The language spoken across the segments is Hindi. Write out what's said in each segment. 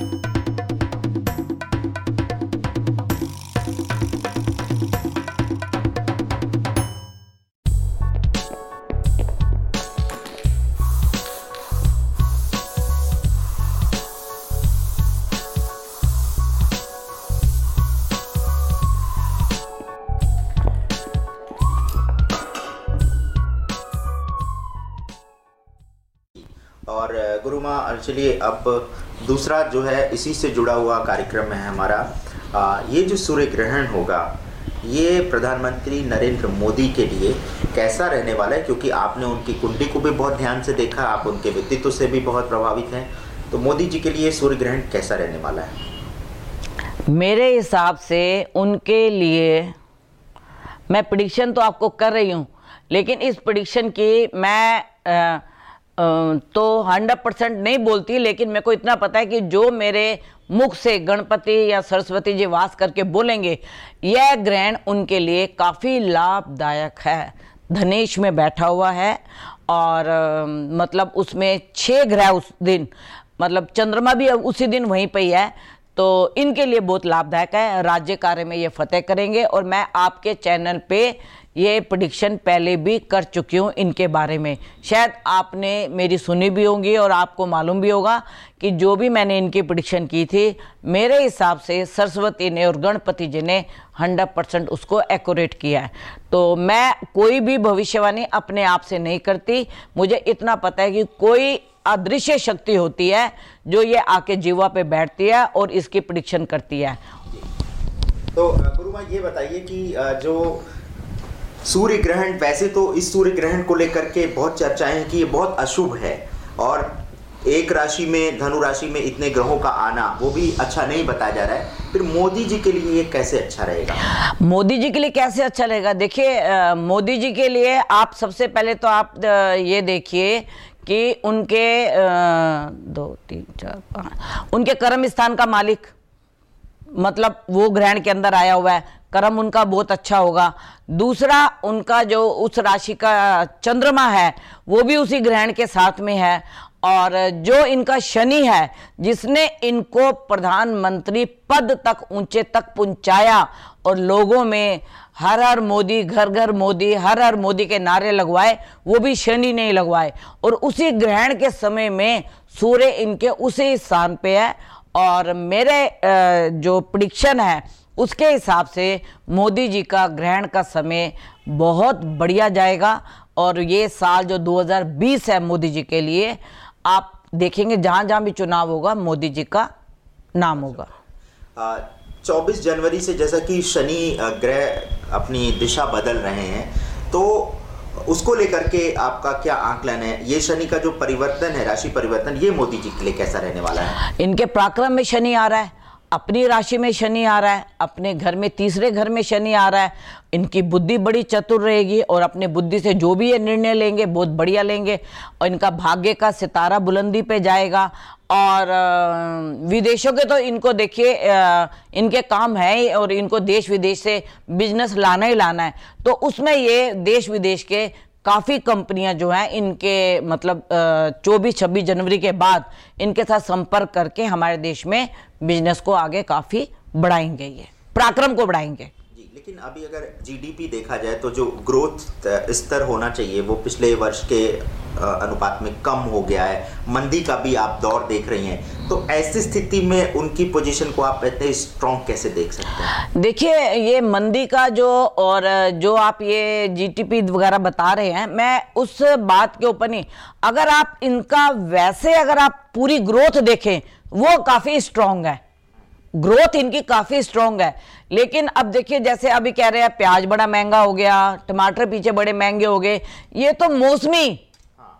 Thank you. और गुरु माँ चलिए अब दूसरा जो है इसी से जुड़ा हुआ कार्यक्रम है हमारा आ, ये जो सूर्य ग्रहण होगा ये प्रधानमंत्री नरेंद्र मोदी के लिए कैसा रहने वाला है क्योंकि आपने उनकी कुंडली को भी बहुत ध्यान से देखा आप उनके व्यक्तित्व से भी बहुत प्रभावित हैं तो मोदी जी के लिए सूर्य ग्रहण कैसा रहने वाला है मेरे हिसाब से उनके लिए मैं प्रडिक्शन तो आपको कर रही हूँ लेकिन इस प्रडिक्शन की मैं आ, तो 100 परसेंट नहीं बोलती लेकिन मेरे को इतना पता है कि जो मेरे मुख से गणपति या सरस्वती जी वास करके बोलेंगे यह ग्रहण उनके लिए काफ़ी लाभदायक है धनेश में बैठा हुआ है और मतलब उसमें छः ग्रह उस दिन मतलब चंद्रमा भी उसी दिन वहीं पर ही है तो इनके लिए बहुत लाभदायक है राज्य कार्य में ये फतेह करेंगे और मैं आपके चैनल पर ये प्रडिक्शन पहले भी कर चुकी हूँ इनके बारे में शायद आपने मेरी सुनी भी होगी और आपको मालूम भी होगा कि जो भी मैंने इनकी प्रडिक्शन की थी मेरे हिसाब से सरस्वती ने और गणपति जी ने हंड्रेड परसेंट उसको एकोरेट किया है तो मैं कोई भी भविष्यवाणी अपने आप से नहीं करती मुझे इतना पता है कि कोई अदृश्य शक्ति होती है जो ये आके जीवा पे बैठती है और इसकी प्रडिक्शन करती है तो गुरुमा ये बताइए कि जो सूर्य ग्रहण वैसे तो इस सूर्य ग्रहण को लेकर के बहुत चर्चाएं हैं कि ये बहुत अशुभ है और एक राशि में धनु राशि में इतने ग्रहों का आना वो भी अच्छा नहीं बताया जा रहा है फिर मोदी जी के लिए ये कैसे अच्छा रहेगा मोदी जी के लिए कैसे अच्छा रहेगा देखिए मोदी जी के लिए आप सबसे पहले तो आप ये देखिए कि उनके आ, दो तीन चार पाँच उनके कर्म स्थान का मालिक मतलब वो ग्रहण के अंदर आया हुआ है कर्म उनका बहुत अच्छा होगा दूसरा उनका जो उस राशि का चंद्रमा है वो भी उसी ग्रहण के साथ में है और जो इनका शनि है जिसने इनको प्रधानमंत्री पद तक ऊंचे तक पहुंचाया और लोगों में हर हर मोदी घर घर मोदी हर हर मोदी के नारे लगवाए वो भी शनि ने लगवाए और उसी ग्रहण के समय में सूर्य इनके उसी स्थान पे है और मेरे जो प्रडिक्शन है उसके हिसाब से मोदी जी का ग्रहण का समय बहुत बढ़िया जाएगा और ये साल जो 2020 है मोदी जी के लिए आप देखेंगे जहां जहां भी चुनाव होगा मोदी जी का नाम होगा चौबीस जनवरी से जैसा कि शनि ग्रह अपनी दिशा बदल रहे हैं तो उसको लेकर के आपका क्या आकलन है ये शनि का जो परिवर्तन है राशि परिवर्तन ये मोदी जी के लिए कैसा रहने वाला है इनके पराक्रम में शनि आ रहा है अपनी राशि में शनि आ रहा है अपने घर में तीसरे घर में शनि आ रहा है इनकी बुद्धि बड़ी चतुर रहेगी और अपने बुद्धि से जो भी ये निर्णय लेंगे बहुत बढ़िया लेंगे और इनका भाग्य का सितारा बुलंदी पे जाएगा और विदेशों के तो इनको देखिए इनके काम है ही और इनको देश विदेश से बिजनेस लाना ही लाना है तो उसमें ये देश विदेश के काफ़ी कंपनियां जो हैं इनके मतलब चौबीस छब्बीस जनवरी के बाद इनके साथ संपर्क करके हमारे देश में बिजनेस को आगे काफ़ी बढ़ाएंगे ये पराक्रम को बढ़ाएंगे लेकिन अभी अगर जीडीपी देखा जाए तो जो ग्रोथ स्तर होना चाहिए वो पिछले वर्ष के अनुपात में कम हो गया है मंदी का भी आप दौर देख रही हैं तो ऐसी स्थिति में उनकी पोजीशन को आप इतने स्ट्रॉन्ग कैसे देख सकते हैं देखिए ये मंदी का जो और जो आप ये जीटीपी वगैरह बता रहे हैं मैं उस बात के ऊपर नहीं अगर आप इनका वैसे अगर आप पूरी ग्रोथ देखें वो काफ़ी स्ट्रांग है ग्रोथ इनकी काफ़ी स्ट्रॉन्ग है लेकिन अब देखिए जैसे अभी कह रहे हैं प्याज बड़ा महंगा हो गया टमाटर पीछे बड़े महंगे हो गए ये तो मौसमी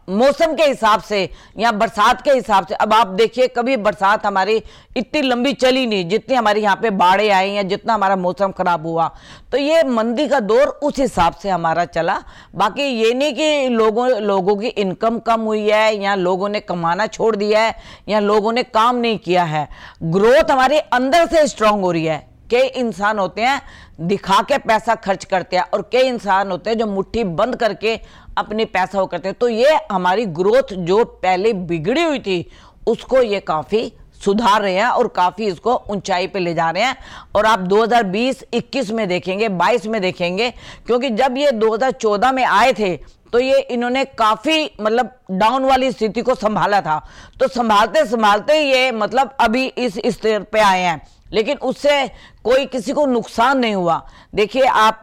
मौसम के हिसाब से या बरसात के हिसाब से अब आप देखिए कभी बरसात हमारी इतनी लंबी चली नहीं जितनी हमारे यहाँ पे बाढ़े आए या जितना हमारा मौसम ख़राब हुआ तो ये मंदी का दौर उस हिसाब से हमारा चला बाकी ये नहीं कि लोगों लोगों की इनकम कम हुई है या लोगों ने कमाना छोड़ दिया है या लोगों ने काम नहीं किया है ग्रोथ हमारे अंदर से स्ट्रांग हो रही है कई इंसान होते हैं दिखा के पैसा खर्च करते हैं और कई इंसान होते हैं जो मुट्ठी बंद करके अपने पैसा वो करते हैं तो ये हमारी ग्रोथ जो पहले बिगड़ी हुई थी उसको ये काफ़ी सुधार रहे हैं और काफ़ी इसको ऊंचाई पे ले जा रहे हैं और आप 2020-21 में देखेंगे 22 में देखेंगे क्योंकि जब ये 2014 में आए थे तो ये इन्होंने काफ़ी मतलब डाउन वाली स्थिति को संभाला था तो संभालते संभालते ये मतलब अभी इस स्तर पे आए हैं लेकिन उससे कोई किसी को नुकसान नहीं हुआ देखिए आप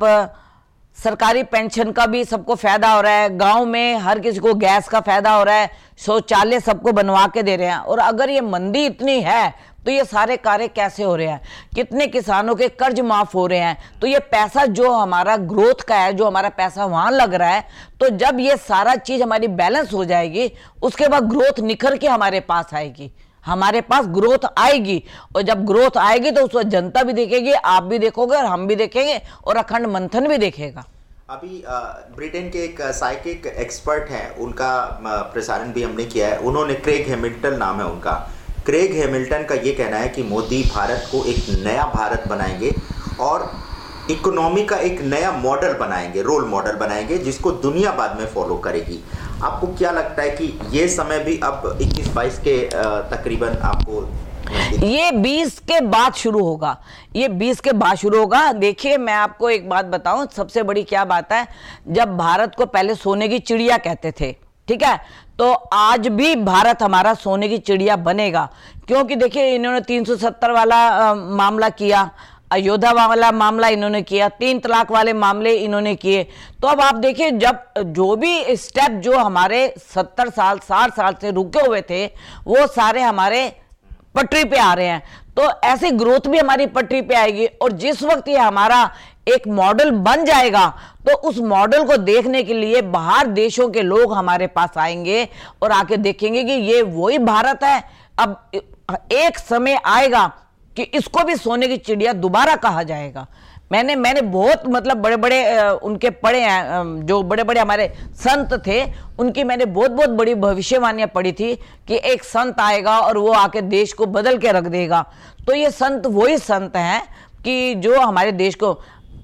सरकारी पेंशन का भी सबको फ़ायदा हो रहा है गांव में हर किसी को गैस का फ़ायदा हो रहा है शौचालय सबको बनवा के दे रहे हैं और अगर ये मंदी इतनी है तो ये सारे कार्य कैसे हो रहे हैं कितने किसानों के कर्ज माफ़ हो रहे हैं तो ये पैसा जो हमारा ग्रोथ का है जो हमारा पैसा वहाँ लग रहा है तो जब ये सारा चीज़ हमारी बैलेंस हो जाएगी उसके बाद ग्रोथ निखर के हमारे पास आएगी हमारे पास ग्रोथ आएगी और जब ग्रोथ आएगी तो वक्त जनता भी देखेगी आप भी देखोगे और हम भी देखेंगे और अखंड मंथन भी देखेगा अभी ब्रिटेन के एक साइकिक एक्सपर्ट हैं उनका प्रसारण भी हमने किया है उन्होंने क्रेग हेमिल्टन नाम है उनका क्रेग हेमिल्टन का ये कहना है कि मोदी भारत को एक नया भारत बनाएंगे और इकोनॉमी का एक नया मॉडल बनाएंगे रोल मॉडल बनाएंगे जिसको दुनिया बाद में फॉलो करेगी आपको क्या लगता है कि ये समय भी अब 21 बाईस के तकरीबन आपको ये 20 के बाद शुरू होगा ये 20 के बाद शुरू होगा देखिए मैं आपको एक बात बताऊं सबसे बड़ी क्या बात है जब भारत को पहले सोने की चिड़िया कहते थे ठीक है तो आज भी भारत हमारा सोने की चिड़िया बनेगा क्योंकि देखिए इन्होंने 370 वाला आ, मामला किया अयोध्या वाला मामला इन्होंने किया तीन तलाक वाले मामले इन्होंने किए तो अब आप देखिए जब जो भी स्टेप जो हमारे सत्तर साल साठ साल से रुके हुए थे वो सारे हमारे पटरी पे आ रहे हैं तो ऐसी ग्रोथ भी हमारी पटरी पे आएगी और जिस वक्त ये हमारा एक मॉडल बन जाएगा तो उस मॉडल को देखने के लिए बाहर देशों के लोग हमारे पास आएंगे और आके देखेंगे कि ये वही भारत है अब एक समय आएगा कि इसको भी सोने की चिड़िया दोबारा कहा जाएगा मैंने मैंने बहुत मतलब बड़े बड़े उनके पढ़े हैं जो बड़े बड़े हमारे संत थे उनकी मैंने बहुत बहुत बड़ी भविष्यवाणियां पढ़ी थी कि एक संत आएगा और वो आके देश को बदल के रख देगा तो ये संत वही संत हैं कि जो हमारे देश को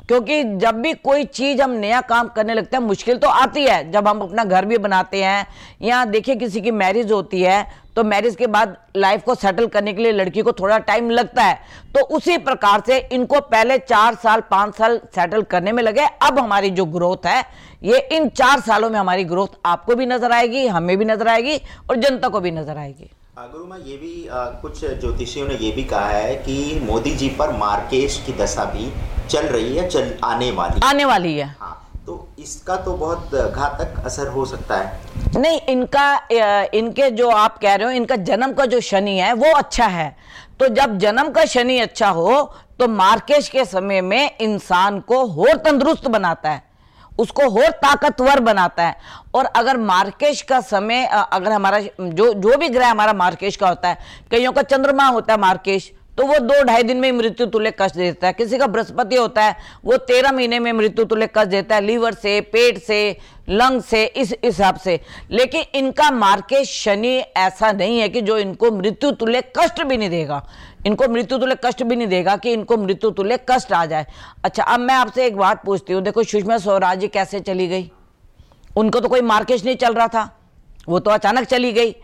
क्योंकि जब भी कोई चीज़ हम नया काम करने लगते हैं मुश्किल तो आती है जब हम अपना घर भी बनाते हैं या देखिए किसी की मैरिज होती है तो मैरिज के बाद लाइफ को सेटल करने के लिए लड़की को थोड़ा टाइम लगता है तो उसी प्रकार से इनको पहले चार साल पांच साल सेटल करने में लगे अब हमारी जो ग्रोथ है ये इन चार सालों में हमारी ग्रोथ आपको भी नजर आएगी हमें भी नजर आएगी और जनता को भी नजर आएगी गुरुमा ये भी आ, कुछ ज्योतिषियों ने ये भी कहा है कि मोदी जी पर मार्केश की दशा भी चल रही है चल आने वाली आने वाली है हाँ तो इसका तो बहुत घातक असर हो सकता है नहीं इनका इनके जो आप कह रहे हो इनका जन्म का जो शनि है वो अच्छा है तो जब जन्म का शनि अच्छा हो तो मार्केश के समय में इंसान को होर तंदुरुस्त बनाता है उसको और ताकतवर बनाता है और अगर मार्केश का समय अगर हमारा जो जो भी ग्रह हमारा मार्केश का होता है कईयों का चंद्रमा होता है मार्केश तो वो दो ढाई दिन में मृत्यु तुल्य कष्ट देता है किसी का बृहस्पति होता है वो तेरह महीने में मृत्यु तुल्य कष्ट देता है लीवर से पेट से लंग से इस हिसाब से लेकिन इनका मार्के शनि ऐसा नहीं है कि जो इनको मृत्यु तुल्य कष्ट भी नहीं देगा इनको मृत्यु तुल्य कष्ट भी नहीं देगा कि इनको मृत्यु तुल्य कष्ट आ जाए अच्छा अब मैं आपसे एक बात पूछती हूँ देखो सुषमा स्वराज कैसे चली गई उनको तो कोई मार्केश नहीं चल रहा था वो तो अचानक चली गई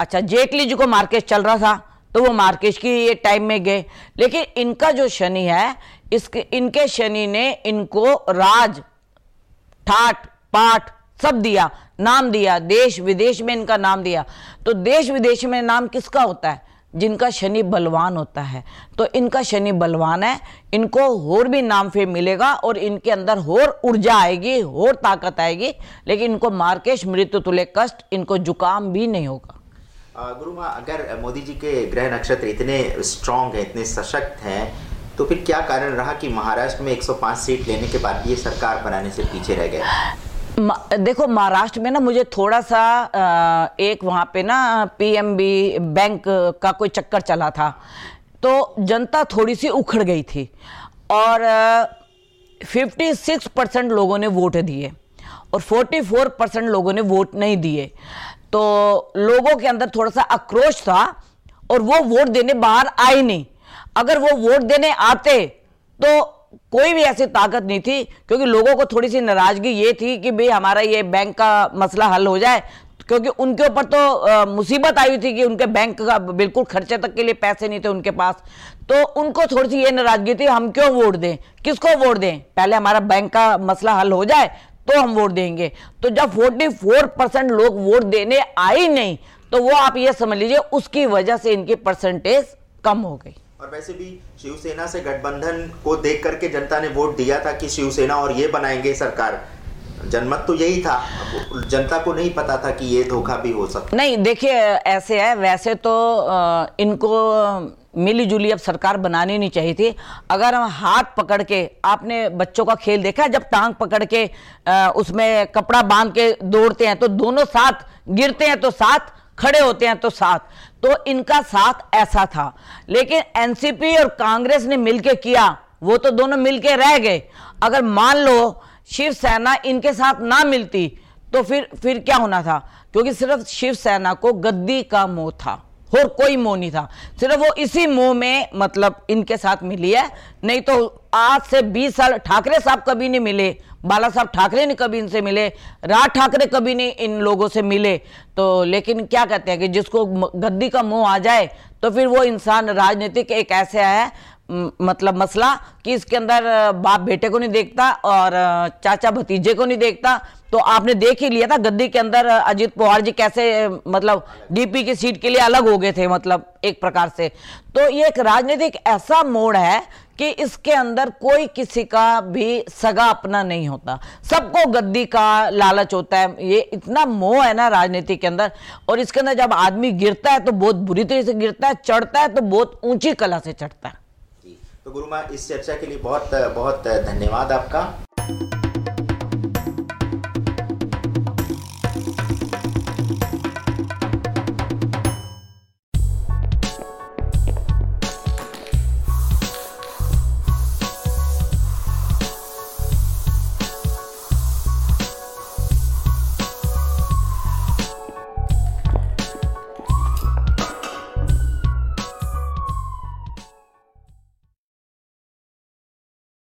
अच्छा जेटली जी को मार्केश चल रहा था तो वो मार्केश की ये टाइम में गए लेकिन इनका जो शनि है इसके इनके शनि ने इनको राज ठाट पाठ सब दिया नाम दिया देश विदेश में इनका नाम दिया तो देश विदेश में नाम किसका होता है जिनका शनि बलवान होता है तो इनका शनि बलवान है इनको और भी नाम फिर मिलेगा और इनके अंदर और ऊर्जा आएगी और ताकत आएगी लेकिन इनको मार्केश मृत्यु तुले कष्ट इनको जुकाम भी नहीं होगा गुरु माँ अगर मोदी जी के ग्रह नक्षत्र इतने स्ट्रांग हैं इतने सशक्त हैं तो फिर क्या कारण रहा कि महाराष्ट्र में 105 सीट लेने के बाद ये सरकार बनाने से पीछे रह गए देखो महाराष्ट्र में ना मुझे थोड़ा सा एक वहाँ पे ना पीएमबी बैंक का कोई चक्कर चला था तो जनता थोड़ी सी उखड़ गई थी और फिफ्टी 56 परसेंट लोगों ने वोट दिए और 44 परसेंट लोगों ने वोट नहीं दिए तो लोगों के अंदर थोड़ा सा आक्रोश था और वो वोट देने बाहर आए नहीं अगर वो वोट देने आते तो कोई भी ऐसी ताकत नहीं थी क्योंकि लोगों को थोड़ी सी नाराजगी ये थी कि भाई हमारा ये बैंक का मसला हल हो जाए क्योंकि उनके ऊपर तो मुसीबत आई हुई थी कि उनके बैंक का बिल्कुल खर्चे तक के लिए पैसे नहीं थे उनके पास तो उनको थोड़ी सी ये नाराजगी थी हम क्यों वोट दें किसको वोट दें पहले हमारा बैंक का मसला हल हो जाए तो हम वोट देंगे तो जब 44 परसेंट लोग वोट देने आए नहीं तो वो आप ये समझ लीजिए उसकी वजह से इनकी परसेंटेज कम हो गई और वैसे भी शिवसेना से गठबंधन को देख करके जनता ने वोट दिया था कि शिवसेना और ये बनाएंगे सरकार जनमत तो यही था जनता को नहीं पता था कि ये धोखा भी हो सकता नहीं देखिए ऐसे है वैसे तो इनको मिलीजुली अब सरकार बनानी नहीं चाहिए थी अगर हम हाथ पकड़ के आपने बच्चों का खेल देखा जब टांग पकड़ के आ, उसमें कपड़ा बांध के दौड़ते हैं तो दोनों साथ गिरते हैं तो साथ खड़े होते हैं तो साथ तो इनका साथ ऐसा था लेकिन एनसीपी और कांग्रेस ने मिलके किया वो तो दोनों मिलके रह गए अगर मान लो शिवसेना इनके साथ ना मिलती तो फिर फिर क्या होना था क्योंकि सिर्फ शिवसेना को गद्दी का मोह था और कोई मोह नहीं था सिर्फ वो इसी मोह में मतलब इनके साथ मिली है नहीं तो आज से 20 साल ठाकरे साहब कभी नहीं मिले बाला साहब ठाकरे ने कभी इनसे मिले राज ठाकरे कभी नहीं इन लोगों से मिले तो लेकिन क्या कहते हैं कि जिसको गद्दी का मोह आ जाए तो फिर वो इंसान राजनीतिक एक ऐसे है मतलब मसला कि इसके अंदर बाप बेटे को नहीं देखता और चाचा भतीजे को नहीं देखता तो आपने देख ही लिया था गद्दी के अंदर अजीत पवार जी कैसे मतलब डीपी की सीट के लिए अलग हो गए थे मतलब एक प्रकार से तो ये एक राजनीतिक ऐसा मोड़ है कि इसके अंदर कोई किसी का भी सगा अपना नहीं होता सबको गद्दी का लालच होता है ये इतना मोह है ना राजनीति के अंदर और इसके अंदर जब आदमी गिरता है तो बहुत बुरी तरीके से गिरता है चढ़ता है तो बहुत ऊंची कला से चढ़ता है तो गुरु माँ इस चर्चा के लिए बहुत बहुत धन्यवाद आपका